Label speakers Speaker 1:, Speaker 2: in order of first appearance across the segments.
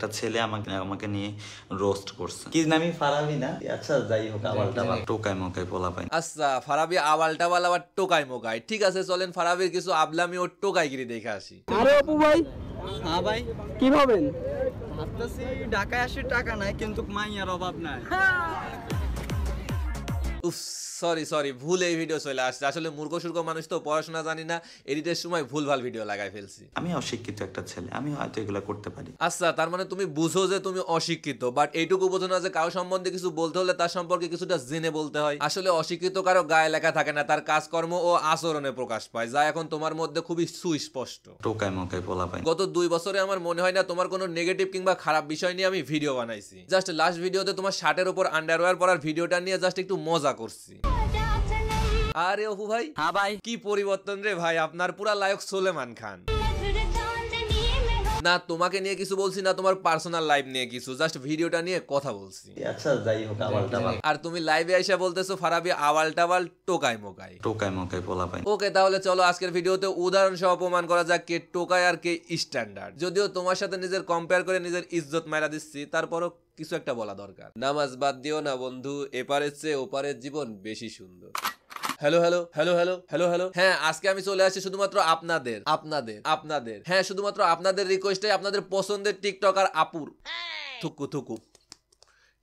Speaker 1: একটা ছেলে আমাকে আমাকে নিয়ে রোস্ট করছে কি নামি ফারাবি না আচ্ছা যাই হোক আওয়ালটা বা টোকাই মোকাই বলা পাই
Speaker 2: আচ্ছা ফারাবি আওয়ালটা বলা বা টোকাই মোকাই ঠিক আছে চলেন ফারাবির কিছু আবলামি ও টোকাই গিরি দেখে আসি আরে অপু ভাই হ্যাঁ ভাই কি ভাবেন
Speaker 1: ভাবতেছি ঢাকায় আসি টাকা নাই কিন্তু মাইয়ার অভাব নাই হ্যাঁ।
Speaker 2: সরি সরি ভুল এই ভিডিও চলে আসছে আসলে মূর্খ সুর্খ মানুষ তো পড়াশোনা জানি না এডিটের সময় ভুল ভাল ভিডিও লাগাই ফেলছি
Speaker 1: আমি অশিক্ষিত একটা ছেলে আমি হয়তো এগুলো করতে
Speaker 2: পারি আচ্ছা তার মানে তুমি বুঝো যে তুমি অশিক্ষিত বাট এইটুকু বোঝো না যে কারো সম্বন্ধে কিছু বলতে হলে তার সম্পর্কে কিছুটা জেনে বলতে হয় আসলে অশিক্ষিত কারো গায়ে লেখা থাকে না তার কাজকর্ম ও আচরণে প্রকাশ পায় যা এখন তোমার মধ্যে খুবই সুস্পষ্ট
Speaker 1: টোকায় মোকায় বলা পায়
Speaker 2: গত দুই বছরে আমার মনে হয় না তোমার কোনো নেগেটিভ কিংবা খারাপ বিষয় নিয়ে আমি ভিডিও বানাইছি জাস্ট লাস্ট ভিডিওতে তোমার শার্টের উপর আন্ডারওয়্যার পরার ভিডিওটা নিয়ে জাস্ট একটু মজা মজা করছি আরে অহু ভাই হ্যাঁ ভাই কি পরিবর্তন রে ভাই আপনার পুরা লায়ক সোলেমান খান না তোমাকে নিয়ে কিছু বলছি না তোমার পার্সোনাল লাইফ নিয়ে কিছু জাস্ট ভিডিওটা নিয়ে কথা বলছি আচ্ছা, আর তুমি লাইভে এসে বলতেছো ফারাবি আওয়াল টাওয়াল টোকাই মোকাই
Speaker 1: টোকাই মোকাই বলা ভাই
Speaker 2: ওকে তাহলে চলো আজকের ভিডিওতে উদাহরণ সহ প্রমাণ করা যাক কে টোকাই আর কে স্ট্যান্ডার্ড যদিও তোমার সাথে নিজের কম্পেয়ার করে নিজের ইজ্জত মারা দিচ্ছি তারপরও কিছু একটা বলা দরকার নামাজ বাদ দিও না বন্ধু এপারের চেয়ে ওপারের জীবন বেশি সুন্দর hello hello hello hello hello hello হ্যাঁ আজকে আমি চলে আসি শুধুমাত্র আপনাদের আপনাদের আপনাদের হ্যাঁ শুধুমাত্র আপনাদের রিকোয়েস্টে আপনাদের পছন্দের টিকটকার আপুর থুকু থুকু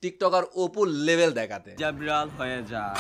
Speaker 2: টিকটকার অপুর লেভেল দেখাতে জাবরাল হয়ে যায়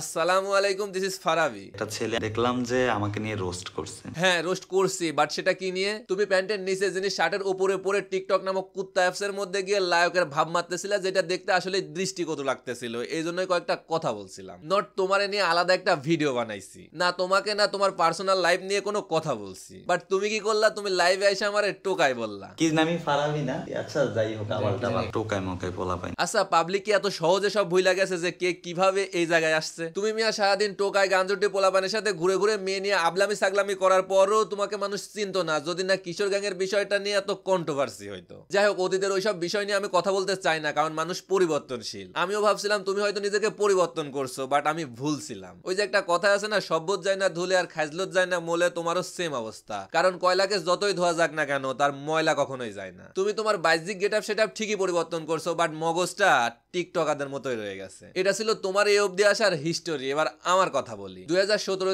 Speaker 2: আসসালামু আলাইকুম দিস ইজ ফারাবি
Speaker 1: একটা ছেলে দেখলাম যে আমাকে নিয়ে
Speaker 2: রোস্ট করছে হ্যাঁ রোস্ট করছি বাট সেটা কি নিয়ে তুমি প্যান্টের নিচে জিনিস শার্টের উপরে পরে টিকটক নামক কুত্তা অ্যাপস এর মধ্যে গিয়ে লায়কের ভাব মারতেছিল যেটা দেখতে আসলে দৃষ্টিগত লাগতেছিল এই জন্যই কয়েকটা কথা বলছিলাম নট তোমারে নিয়ে আলাদা একটা ভিডিও বানাইছি না তোমাকে না তোমার পার্সোনাল লাইফ নিয়ে কোনো কথা বলছি বাট তুমি কি করলা তুমি লাইভে এসে আমার টোকাই বললা কি নামি ফারাবি না আচ্ছা যাই হোক আবার
Speaker 1: টোকাই মোকাই বলা পাই
Speaker 2: আচ্ছা পাবলিক কি এত সহজে সব ভুইলা গেছে যে কে কিভাবে এই জায়গায় আসছে করছে তুমি মিয়া সারাদিন টোকায় গাঞ্জটি পোলাপানের সাথে ঘুরে ঘুরে মেয়ে নিয়ে আবলামি সাগলামি করার পরও তোমাকে মানুষ চিনত না যদি না কিশোর গ্যাং এর বিষয়টা নিয়ে এত কন্ট্রোভার্সি হইতো যাই হোক অতীতের ওইসব বিষয় নিয়ে আমি কথা বলতে চাই না কারণ মানুষ পরিবর্তনশীল আমিও ভাবছিলাম তুমি হয়তো নিজেকে পরিবর্তন করছো বাট আমি ভুল ছিলাম ওই যে একটা কথা আছে না সভ্যত যায় না ধুলে আর খাজলত যায় না মোলে তোমারও সেম অবস্থা কারণ কয়লাকে যতই ধোয়া যাক না কেন তার ময়লা কখনোই যায় না তুমি তোমার বাহ্যিক গেট আপ সেটা ঠিকই পরিবর্তন করছো বাট মগজটা টিকটকারদের মতোই রয়ে গেছে এটা ছিল তোমার এই অবধি আসার হিস্টোরি এবার আমার কথা বলি দুই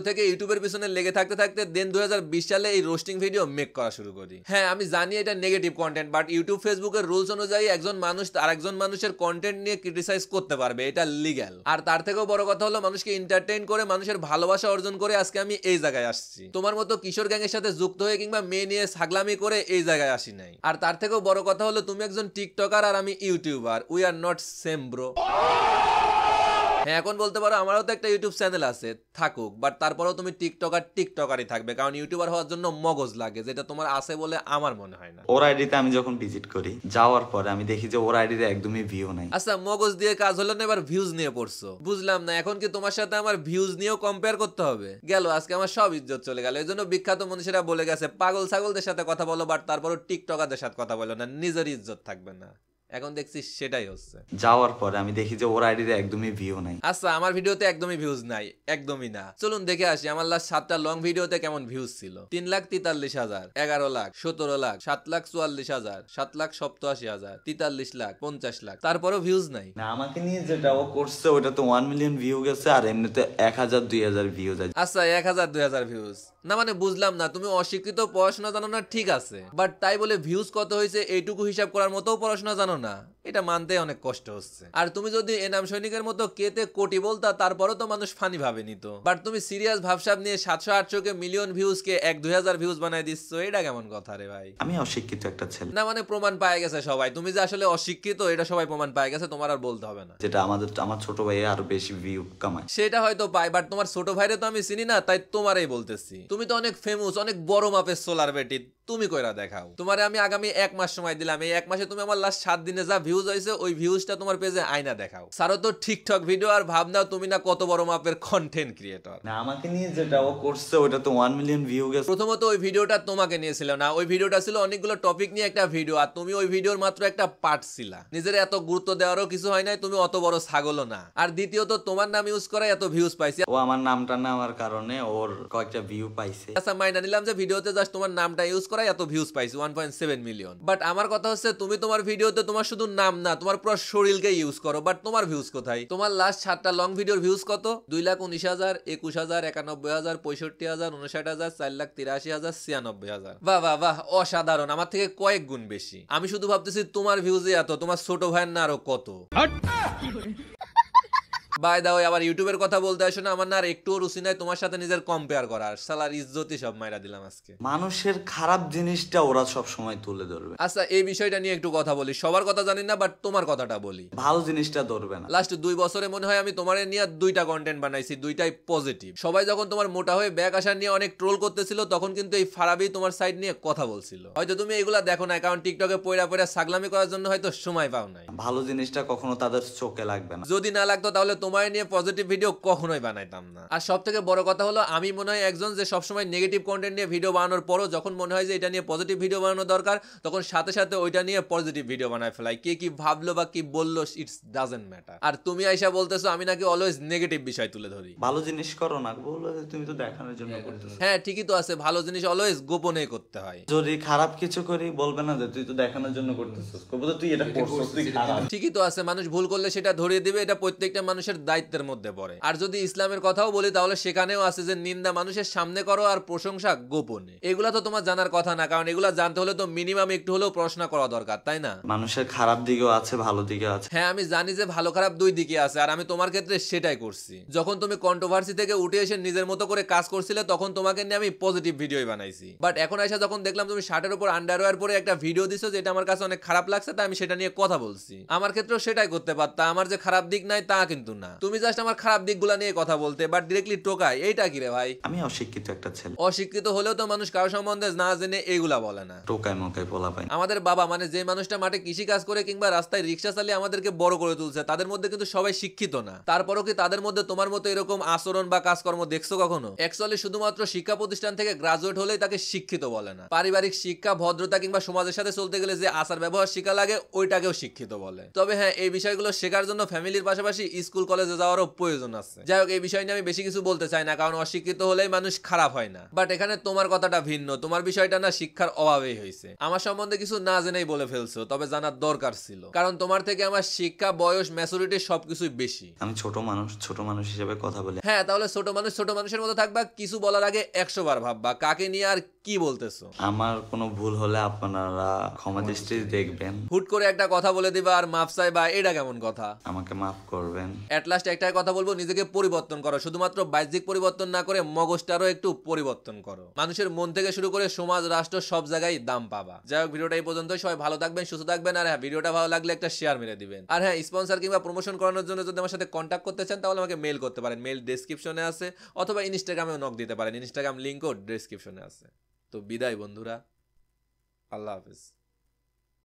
Speaker 2: থেকে ইউটিউবের পিছনে লেগে থাকতে থাকতে দেন দুই সালে এই রোস্টিং ভিডিও মেক করা শুরু করি হ্যাঁ আমি জানি এটা নেগেটিভ কন্টেন্ট বাট ইউটিউব ফেসবুকের রুলস অনুযায়ী একজন মানুষ আর একজন মানুষের কন্টেন্ট নিয়ে ক্রিটিসাইজ করতে পারবে এটা লিগ্যাল আর তার থেকেও বড় কথা হলো মানুষকে এন্টারটেইন করে মানুষের ভালোবাসা অর্জন করে আজকে আমি এই জায়গায় আসছি তোমার মতো কিশোর গ্যাং এর সাথে যুক্ত হয়ে কিংবা মেয়ে নিয়ে সাগলামি করে এই জায়গায় আসি নাই আর তার থেকেও বড় কথা হলো তুমি একজন টিকটকার আর আমি YouTuber we are not same same bro হ্যাঁ এখন বলতে পারো আমারও তো একটা ইউটিউব চ্যানেল আছে থাকুক বাট তারপরেও তুমি টিকটক আর টিকটকারই থাকবে কারণ ইউটিউবার হওয়ার জন্য মগজ লাগে যেটা তোমার আছে বলে আমার মনে হয়
Speaker 1: না ওর আইডিতে আমি যখন ভিজিট করি যাওয়ার পরে আমি দেখি
Speaker 2: যে ওর আইডিতে একদমই ভিউ নাই আচ্ছা মগজ দিয়ে কাজ হলো না এবার ভিউজ নিয়ে পড়ছো বুঝলাম না এখন কি তোমার সাথে আমার ভিউজ নিয়েও কম্পেয়ার করতে হবে গেল আজকে আমার সব ইজ্জত চলে গেল এই জন্য বিখ্যাত মনীষীরা বলে গেছে পাগল ছাগলদের সাথে কথা বলো বাট তারপরও টিকটকারদের সাথে কথা বলো না নিজের ইজ্জত থাকবে না এখন দেখছি সেটাই হচ্ছে
Speaker 1: যাওয়ার পরে আমি দেখি যে ওর আইডিতে একদমই ভিউ
Speaker 2: নাই আচ্ছা আমার ভিডিওতে একদমই ভিউজ নাই একদমই না চলুন দেখে আসি আমার লাস্ট সাতটা লং ভিডিওতে কেমন ভিউজ ছিল তিন লাখ তেতাল্লিশ হাজার এগারো লাখ সতেরো লাখ সাত লাখ চুয়াল্লিশ হাজার সাত লাখ সপ্তাশি হাজার তেতাল্লিশ লাখ পঞ্চাশ লাখ তারপরও ভিউজ নাই
Speaker 1: না আমাকে নিয়ে যেটা ও করছে ওটা তো ওয়ান মিলিয়ন ভিউ গেছে আর এমনিতে এক হাজার দুই হাজার ভিউজ আছে
Speaker 2: আচ্ছা এক হাজার দুই হাজার ভিউজ না মানে বুঝলাম না তুমি অশিক্ষিত পড়াশোনা জানো না ঠিক আছে বাট তাই বলে ভিউজ কত হয়েছে এইটুকু হিসাব করার মতো পড়াশোনা জানো না এটা মানতে অনেক কষ্ট হচ্ছে আর তুমি যদি এনাম সৈনিকের মতো কেতে কোটি বলতা তারপরও তো মানুষ ফানি ভাবে নিত বাট তুমি সিরিয়াস ভাবসাব নিয়ে সাতশো আটশো কে মিলিয়ন ভিউজ কে এক দুই হাজার ভিউজ বানাই দিচ্ছ এটা কেমন কথা রে ভাই
Speaker 1: আমি অশিক্ষিত একটা ছেলে
Speaker 2: না মানে প্রমাণ পায় গেছে সবাই তুমি যে আসলে অশিক্ষিত এটা সবাই প্রমাণ পায় গেছে তোমার আর বলতে হবে না
Speaker 1: যেটা আমাদের আমার ছোট ভাই আর বেশি ভিউ কামায়
Speaker 2: সেটা হয়তো পায় বাট তোমার ছোট ভাইরে তো আমি চিনি না তাই তোমারই বলতেছি তুমি তো অনেক ফেমাস অনেক বড় মাপের সোলার বেটি তুমি কইরা দেখাও তোমার আমি আগামী এক মাস সময় দিলাম এই এক মাসে তুমি আমার লাস্ট সাত দিনে যা ভিউজ হয়েছে ওই ভিউজটা তোমার পেজে আয়না দেখাও সারো তো ঠিকঠাক ভিডিও আর ভাবনা তুমি না কত বড় মাপের কন্টেন্ট ক্রিয়েটর না আমাকে নিয়ে যেটা ও করছে ওটা তো 1 মিলিয়ন ভিউ গেছে প্রথমত ওই ভিডিওটা তোমাকে নিয়েছিল না ওই ভিডিওটা ছিল অনেকগুলো টপিক নিয়ে একটা ভিডিও আর তুমি ওই ভিডিওর মাত্র একটা পার্ট ছিল নিজের এত গুরুত্ব দেওয়ারও কিছু হয় নাই তুমি অত বড় ছাগল না আর দ্বিতীয়ত তোমার নাম ইউজ করে এত ভিউজ পাইছে ও আমার নামটা না আমার কারণে ওর কয়েকটা ভিউ পাইছে আচ্ছা মাইনা নিলাম যে ভিডিওতে জাস্ট তোমার নামটা ইউজ করে আমরাই এত ভিউজ পাইছি one point seven million but আমার কথা হচ্ছে তুমি তোমার ভিডিওতে তোমার শুধু নাম না তোমার পুরো শরীরকে ইউজ করো বাট তোমার ভিউজ কোথায় তোমার লাস্ট সাতটা লং ভিডিওর ভিউজ কত দুই লাখ উনিশ হাজার একুশ হাজার একানব্বই হাজার পঁয়ষট্টি হাজার উনষাট হাজার চার লাখ তিরাশি হাজার ছিয়ানব্বই হাজার বাহ বাহ বাহ অসাধারণ আমার থেকে কয়েক গুণ বেশি আমি শুধু ভাবতেছি তোমার ভিউজে এত তোমার ছোট ভাইয়ের না আরো কত বাই দাও আবার ইউটিউবের কথা বলতে আসো না আমার না আর একটুও রুচি নাই তোমার সাথে নিজের কম্পেয়ার করার সালার ইজ্জতই সব মাইরা দিলাম আজকে
Speaker 1: মানুষের খারাপ জিনিসটা ওরা সব সময় তুলে ধরবে
Speaker 2: আচ্ছা এই বিষয়টা নিয়ে একটু কথা বলি সবার কথা জানি না বাট তোমার কথাটা বলি ভালো জিনিসটা ধরবে না লাস্ট দুই বছরে মনে হয় আমি তোমার নিয়ে দুইটা কন্টেন্ট বানাইছি দুইটাই পজিটিভ সবাই যখন তোমার মোটা হয়ে ব্যাগ আসা নিয়ে অনেক ট্রোল করতেছিল তখন কিন্তু এই ফারাবি তোমার সাইড নিয়ে কথা বলছিল হয়তো তুমি এগুলা দেখো না কারণ টিকটকে পয়রা পয়রা সাগলামি করার জন্য হয়তো সময় পাও নাই
Speaker 1: ভালো জিনিসটা কখনো তাদের চোখে লাগবে না
Speaker 2: যদি না লাগতো তাহলে সময় নিয়ে পজিটিভ ভিডিও কখনোই বানাইতাম না আর সব থেকে বড় কথা হলো আমি মনে হয় একজন যে সবসময় নেগেটিভ কন্টেন্ট নিয়ে ভিডিও বানানোর পরও যখন মনে হয় যে এটা নিয়ে পজিটিভ ভিডিও বানানো দরকার তখন সাথে সাথে ওইটা নিয়ে পজিটিভ ভিডিও বানায় ফেলাই কে কি ভাবলো বা কি বললো ইটস ডাজেন্ট ম্যাটার আর তুমি আইসা বলতেছো আমি নাকি অলওয়েজ নেগেটিভ বিষয় তুলে ধরি ভালো জিনিস করো না বললো তুমি তো দেখানোর জন্য হ্যাঁ, করতেছো হ্যাঁ ঠিকই তো আছে ভালো জিনিস অলওয়েজ গোপনে করতে হয়
Speaker 1: যদি খারাপ কিছু করি বলবে না যে তুই তো দেখানোর জন্য করতেছো তুই এটা করছিস
Speaker 2: ঠিকই তো আছে মানুষ ভুল করলে সেটা ধরিয়ে দিবে এটা প্রত্যেকটা মানুষের দায়িত্বের মধ্যে পড়ে আর যদি ইসলামের কথাও বলি তাহলে সেখানেও আছে যে নিন্দা মানুষের সামনে করো আর প্রশংসা গোপনে এগুলা তো তোমার জানার কথা না কারণ এগুলা জানতে হলে তো মিনিমাম একটু হলেও প্রশ্ন করা দরকার তাই না
Speaker 1: মানুষের খারাপ দিকেও আছে ভালো দিকে আছে
Speaker 2: হ্যাঁ আমি জানি যে ভালো খারাপ দুই দিকে আছে আর আমি তোমার ক্ষেত্রে সেটাই করছি যখন তুমি কন্ট্রোভার্সি থেকে উঠে এসে নিজের মতো করে কাজ করছিলে তখন তোমাকে নিয়ে আমি পজিটিভ ভিডিও বানাইছি বাট এখন এসে যখন দেখলাম তুমি শার্টের উপর আন্ডারওয়ার পরে একটা ভিডিও দিছো যেটা আমার কাছে অনেক খারাপ লাগছে তাই আমি সেটা নিয়ে কথা বলছি আমার ক্ষেত্রেও সেটাই করতে পারতাম আমার যে খারাপ দিক নাই তা কিন্তু না তুমি জাস্ট আমার খারাপ দিকগুলো নিয়ে কথা বলতে বাট ডিরেক্টলি টোকাই এইটা কি রে ভাই আমি অশিক্ষিত একটা ছেলে অশিক্ষিত হলেও তো মানুষ কারো সম্বন্ধে না জেনে এইগুলা বলে না
Speaker 1: টোকাই মোকায় বলা পাই
Speaker 2: আমাদের বাবা মানে যে মানুষটা মাঠে কৃষি কাজ করে কিংবা রাস্তায় রিক্সা চালিয়ে আমাদেরকে বড় করে তুলছে তাদের মধ্যে কিন্তু সবাই শিক্ষিত না তারপরও কি তাদের মধ্যে তোমার মতো এরকম আচরণ বা কাজকর্ম দেখছো কখনো অ্যাকচুয়ালি শুধুমাত্র শিক্ষা প্রতিষ্ঠান থেকে গ্রাজুয়েট হলেই তাকে শিক্ষিত বলে না পারিবারিক শিক্ষা ভদ্রতা কিংবা সমাজের সাথে চলতে গেলে যে আচার ব্যবহার শিক্ষা লাগে ওইটাকেও শিক্ষিত বলে তবে হ্যাঁ এই বিষয়গুলো শেখার জন্য ফ্যামিলির পাশাপাশি স্কুল কলেজে যাওয়ারও প্রয়োজন আছে যাই হোক এই বিষয় নিয়ে আমি বেশি কিছু বলতে চাই না কারণ অশিক্ষিত হলেই মানুষ খারাপ হয় না বাট এখানে তোমার কথাটা ভিন্ন তোমার বিষয়টা না শিক্ষার অভাবেই হয়েছে আমার সম্বন্ধে কিছু না জেনেই বলে ফেলছো তবে জানার দরকার ছিল কারণ তোমার থেকে আমার শিক্ষা বয়স ম্যাচুরিটি সবকিছুই বেশি আমি ছোট মানুষ ছোট মানুষ হিসেবে কথা বলি হ্যাঁ তাহলে ছোট মানুষ ছোট মানুষের মতো থাকবা কিছু বলার আগে একশো বার ভাববা কাকে নিয়ে আর কি বলতেছো
Speaker 1: আমার কোনো ভুল হলে আপনারা ক্ষমা দৃষ্টি দেখবেন
Speaker 2: হুট করে একটা কথা বলে দিবা আর মাফ চাইবা এটা কেমন কথা আমাকে মাফ করবেন অ্যাটলাস্ট একটাই কথা বলবো নিজেকে পরিবর্তন করো শুধুমাত্র বাহ্যিক পরিবর্তন না করে মগজটারও একটু পরিবর্তন করো মানুষের মন থেকে শুরু করে সমাজ রাষ্ট্র সব জায়গায় দাম পাবা যাই হোক ভিডিওটা এই পর্যন্ত সবাই ভালো থাকবেন সুস্থ থাকবেন আর হ্যাঁ ভিডিওটা ভালো লাগলে একটা শেয়ার মেরে দিবেন আর হ্যাঁ স্পন্সার কিংবা প্রমোশন করানোর জন্য যদি আমার সাথে কন্ট্যাক্ট করতে চান তাহলে আমাকে মেল করতে পারেন মেল ডিসক্রিপশনে আছে অথবা ইনস্টাগ্রামেও নক দিতে পারেন ইনস্টাগ্রাম লিঙ্কও ডিসক্রিপশনে আছে তো বিদায় বন্ধুরা আল্লাহ হাফিজ